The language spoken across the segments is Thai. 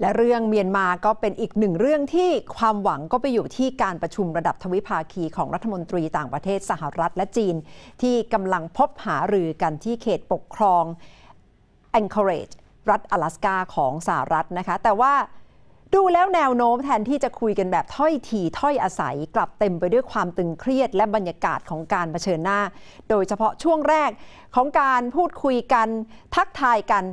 และเรื่องเมียนมาก็เป็นอีกหนึ่งเรื่องที่ความหวังก็ไปอยู่ที่การประชุมระดับทวิภาคีของรัฐมนตรีต่างประเทศสหรัฐและจีน ที่กำลังพบหารือกันที่เขตปกครอง Anchorage รัฐ阿拉斯กาของสหรัฐนะคะ แต่ว่าดูแล้วแนวโน้มแทนที่จะคุยกันแบบถ้อยที ถ้อยอาศัยกลับเต็มไปด้วยความตึงเครียดและบรรยากาศของการรเผชิญหน้า โดยเฉพาะช่วงแรกของการพูดคุยกันทักทายกัน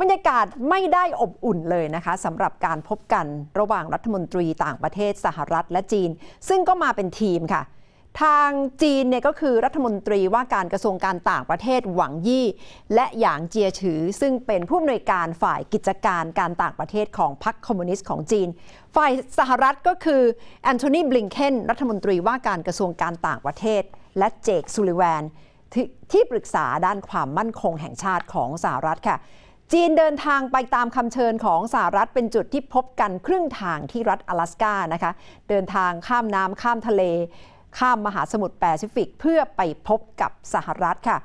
บรรยากาศไม่ได้อบอุ่นเลยนะคะสำหรับการพบกันระหว่างรัฐมนตรีต่างประเทศสหรัฐ และจีน ซึ่งก็มาเป็นทีมค่ะ ทางจีนเนี่ยก็คือรัฐมนตรีว่าการกระทรวงการต่างประเทศหวังยี่ และหยางเจียฉือ ซึ่งเป็นผู้อำนวยการฝ่ายกิจการการต่างประเทศของพรรคคอมมิวนิสต์ของจีน ฝ่ายสหรัฐก็คือแอนโทนีบลิงเคนรัฐมนตรีว่าการกระทรวงการต่างประเทศ และเจคซูลิแวนทที่ปรึกษาด้านความมั่นคงแห่งชาติของสหรัฐค่ะจีน เดินทางไปตามคำเชิญของสหรัฐเป็นจุดที่พบกันครึ่งทางที่รัฐ阿拉斯านะคะ เดินทางข้ามน้ำข้ามทะเล ข้ามมหาสมุทรแปซิฟิก เพื่อไปพบกับสหรัฐค่ะ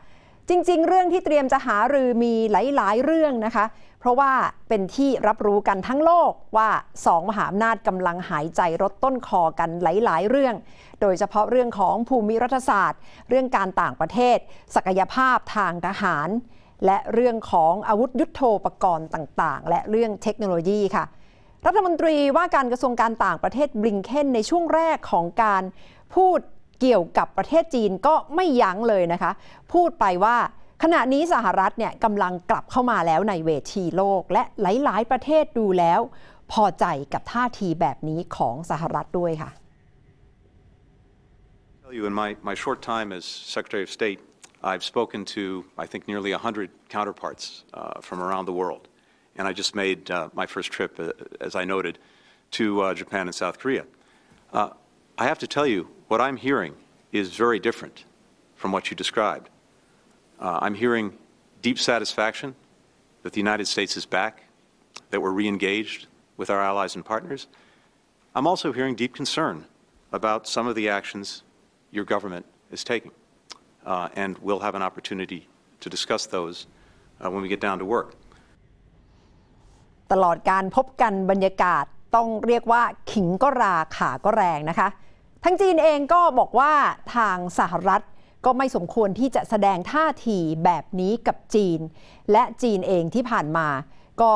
จริงๆ เรื่องที่เตรียมจะหารือมีหลายๆเรื่องนะคะ เพราะว่าเป็นที่รับรู้กันทั้งโลกว่าสองมหาอำนาจกำลังหายใจรดต้นคอกันหลายๆเรื่อง โดยเฉพาะเรื่องของภูมิรัฐศาสตร์ เรื่องการต่างประเทศ ศักยภาพทางทหารและเรื่องของอาวุธยุโทโธปกรณ์ต่างๆ และเรื่องเทคโนโลยีค่ะรัฐมนตรีว่าการกระทรวงการต่างประเทศบริงเคนในช่วงแรกของการพูดเกี่ยวกับประเทศจีนก็ไม่ยั้งเลยนะคะพูดไปว่าขณะนี้สหรัฐเนี่ยกำลังกลับเข้ามาแล้วในเวทีโลก และหลายๆประเทศดูแล้ว พอใจกับท่าทีแบบนี้ของสหรัฐด้วยค่ะ tell you in my, my short time as Secretary of State I've spoken to, I think, nearly 100 counterparts uh, from around the world. And I just made uh, my first trip, uh, as I noted, to uh, Japan and South Korea. Uh, I have to tell you, what I'm hearing is very different from what you described. Uh, I'm hearing deep satisfaction that the United States is back, that we're reengaged with our allies and partners. I'm also hearing deep concern about some of the actions your government is taking. uh, and we'll have an opportunity to discuss those uh, when we get down to work. ตลอดการพบกันบรรยากาศต้องเรียกว่าขิงก็ราขาก็แรงนะคะทั้งจีนเองก็บอกว่าทางสหรัฐก็ไม่สมควรที่จะแสดงท่าทีแบบนี้กับจีน และจีนเองที่ผ่านมา ก็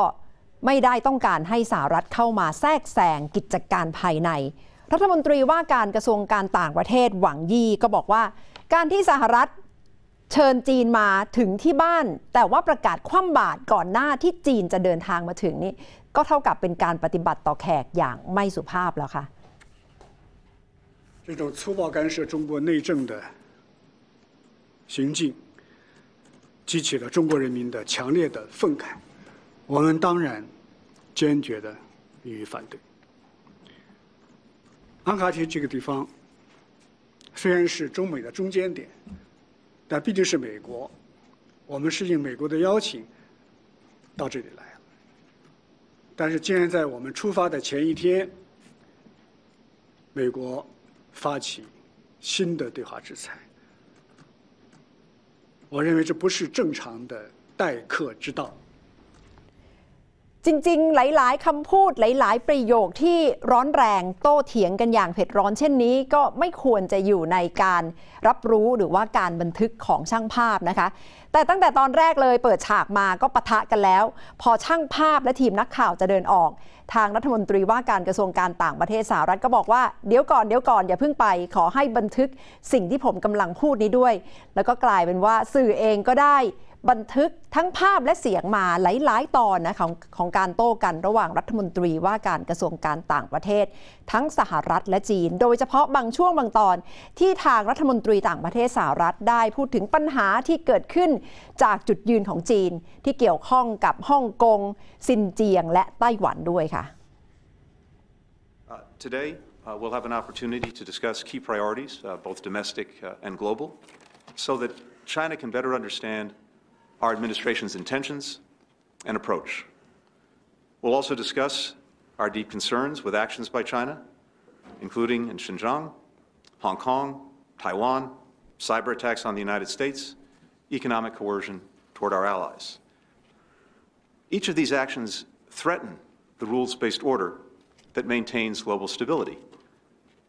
ไม่ได้ต้องการให้สหรัฐเข้ามาแทรกแซงกิจการภายในรัฐมนตรีว่าการกระทรวงการต่างประเทศหวังยี่ก็บอกว่าการที่สหรัฐเชิญจีนมาถึงที่บ้านแต่ว่าประกาศคว่ำบาตรก่อนหน้าที่จีนจะเดินทางมาถึงนี่ก็เท่ากับเป็นการปฏิบัติต่อแขกอย่างไม่สุภาพแล้วค่ะ这种粗暴干涉中国内政的行径，激起了中国人民的强烈的愤慨，我们当然坚决的予以反对。安卡提这个地方虽然是中美的中间点，但毕竟是美国，我们是应美国的邀请到这里来了。但是，竟然在我们出发的前一天，美国发起新的对华制裁，我认为这不是正常的待客之道。จริงๆ หลายๆคำพูดหลายๆ ประโยคที่ร้อนแรงโต้เถียงกันอย่างเผ็ดร้อนเช่นนี้ ก็ไม่ควรจะอยู่ในการรับรู้หรือว่าการบันทึกของช่างภาพนะคะ แต่ตั้งแต่ตอนแรกเลยเปิดฉากมาก็ปะทะกันแล้ว พอช่างภาพและทีมนักข่าวจะเดินออก ทางรัฐมนตรีว่าการกระทรวงการต่างประเทศสหรัฐก็บอกว่า เดี๋ยวก่อนเดี๋ยวก่อนอย่าเพิ่งไปขอให้บันทึกสิ่งที่ผมกำลังพูดนี้ด้วย แล้วก็กลายเป็นว่าสื่อเองก็ได้บันทึกทั้งภาพและเสียงมาหลายๆตอนนะของของการโต้กันระหว่างรัฐมนตรีว่าการกระทรวงการต่างประเทศ ทั้งสหรัฐ และจีน โดยเฉพาะบางช่วงบางตอนที่ทางรัฐมนตรีต่างประเทศสหรัฐได้พูดถึงปัญหาที่เกิดขึ้นจากจุดยืนของจีน ที่เกี่ยวข้องกับฮ่องกงซินเจียง และไต้หวันด้วยค่ะ Today uh, we'll have an opportunity to discuss key priorities, uh, both domestic uh, and global, so that China can better understand our administration's intentions and approach. We'll also discuss our deep concerns with actions by China, including in Xinjiang, Hong Kong, Taiwan, cyber attacks on the United States, economic coercion toward our allies. Each of these actions threaten the rules-based order that maintains global stability.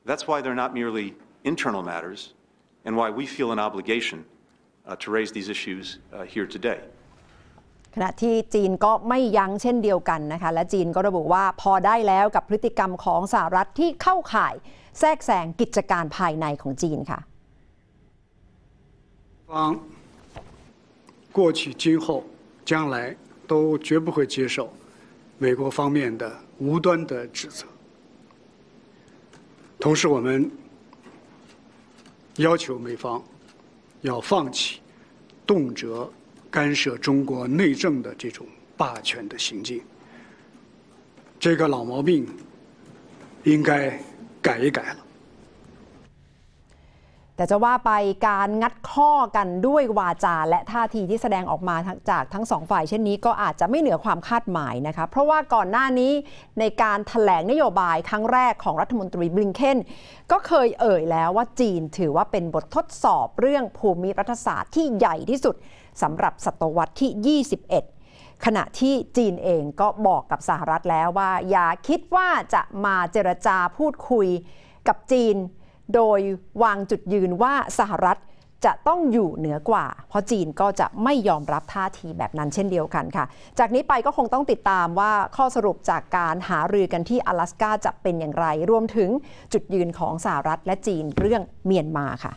That's why they're not merely internal matters and why we feel an obligation to raise these issues here today. ขณะที่จีนก็ไม่ยั้งเช่นเดียวกันนะคะ และจีนก็ระบุว่าพอได้แล้วกับพฤติกรรมของสหรัฐที่เข้าข่ายแทรกแซงกิจการภายในของจีนค่ะ方过去今后将来都绝不会接受美国方面的无端的指责。同时，我们要求美方要放弃动辄干涉中国内政的这种霸权的行径，这个老毛病应该改一改了。แต่จะว่าไปการงัดข้อกันด้วยวาจาและท่าทีที่แสดงออกมาจากทั้งสองฝ่ายเช่นนี้ก็อาจจะไม่เหนือความคาดหมายนะคะเพราะว่าก่อนหน้านี้ในการถแถลงนโยบาย ครั้งแรกของรัฐมนตรีบลิงเคนก็เคยเอ่ยแล้วว่าจีนถือว่าเป็นบททดสอบเรื่องภูมิรัฐศาสตร์ที่ใหญ่ที่สุดสำหรับศตวรรษที่ 21 ขณะที่จีนเองก็บอกกับสหรัฐแล้วว่าอย่าคิดว่าจะมาเจรจาพูดคุยกับจีนโดยวางจุดยืนว่าสหรัฐจะต้องอยู่เหนือกว่า เพราะจีนก็จะไม่ยอมรับท่าทีแบบนั้นเช่นเดียวกันค่ะ จากนี้ไปก็คงต้องติดตามว่าข้อสรุปจากการหารือกันที่阿拉斯กาจะเป็นอย่างไร รวมถึงจุดยืนของสหรัฐและจีนเรื่องเมียนมาค่ะ